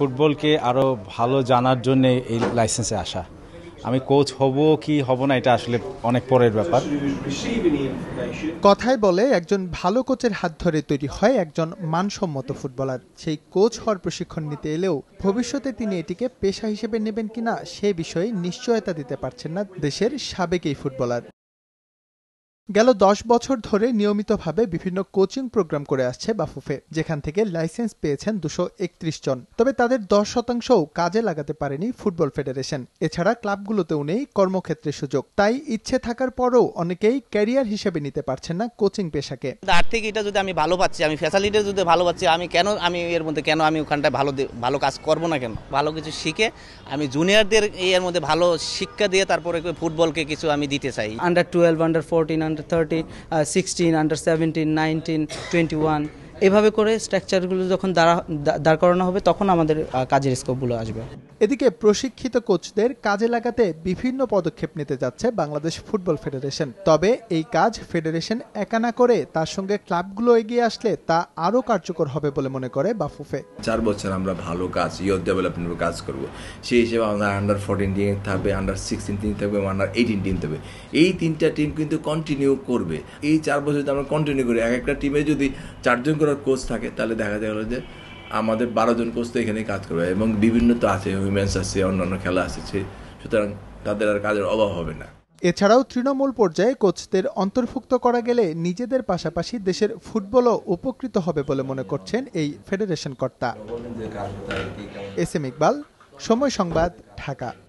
ফুটবলকে আরও ভালো জানার জন্য এই লাইসেন্সে আসা আমি কোচ হব কি হব না এটা আসলে অনেক পরের ব্যাপার কথায় বলে একজন ভালো কোচের হাত ধরে তৈরি হয় একজন মানসম্মত ফুটবলার সেই কোচ হওয়ার প্রশিক্ষণ নিতে এলেও ভবিষ্যতে তিনি এটিকে পেশা হিসেবে নেবেন কিনা সে বিষয়ে নিশ্চয়তা দিতে পারছেন না দেশের সাবেক এই ফুটবলার গেল দশ বছর ধরে নিয়মিতভাবে বিভিন্ন কোচিং প্রোগ্রাম করে আসছে বাফুফে যেখান থেকে লাইসেন্স পেয়েছেন দুশো একত্রিশ জন তবে তাদের দশ শতাংশও কাজে লাগাতে পারেনি ফুটবল ফেডারেশন এছাড়া ক্লাবগুলোতেও নেই কর্মক্ষেত্রে সুযোগ তাই ইচ্ছে থাকার পরও অনেকেই ক্যারিয়ার হিসেবে নিতে পারছেন না কোচিং পেশাকে আর্থিক এটা যদি আমি ভালো পাচ্ছি আমি ফ্যাসিলিটি যদি ভালো পাচ্ছি আমি কেন আমি এর মধ্যে কেন আমি ওখানটায় ভালো ভালো কাজ করব না কেন ভালো কিছু শিখে আমি জুনিয়রদের এর মধ্যে ভালো শিক্ষা দিয়ে তারপরে ফুটবলকে কিছু আমি দিতে চাই under twelve under fourteen under 30, uh, 16, under 17, 19, 21. এভাবে করে স্ট্রাকচারগুলো যখন দাঁড়া দাঁড় করানো হবে তখন আমাদের কাজের স্কোপগুলো আসবে এদিকে প্রশিক্ষিত কোচদের কাজে লাগাতে বিভিন্ন পদক্ষেপ নিতে যাচ্ছে বাংলাদেশ ফুটবল ফেডারেশন তবে এই কাজ ফেডারেশন একা না করে তার সঙ্গে ক্লাবগুলো এগিয়ে আসলে তা আরও কার্যকর হবে বলে মনে করে বাফুফে চার বছর আমরা ভালো কাজ ইয়ার ডেভেলপমেন্টের কাজ করব সেই হিসেবে আমাদের আন্ডার ফোরটিন টিম থাকবে আন্ডার সিক্সটিন টিম থাকবে আন্ডার এইটিন টিম থাকবে এই তিনটা টিম কিন্তু কন্টিনিউ করবে এই চার বছর যদি আমরা কন্টিনিউ করি এক একটা টিমে যদি চারজন করে কারো কোচ থাকে তাহলে দেখা যায় যে আমাদের বারো জন কোচ তো এখানেই কাজ করবে এবং বিভিন্ন তো আছে উইমেন্স আছে অন্যান্য খেলা আছে সুতরাং তাদের আর কাজের অভাব হবে না এছাড়াও তৃণমূল পর্যায়ে কোচদের অন্তর্ভুক্ত করা গেলে নিজেদের পাশাপাশি দেশের ফুটবলও উপকৃত হবে বলে মনে করছেন এই ফেডারেশন কর্তা এস এম ইকবাল সময় সংবাদ ঢাকা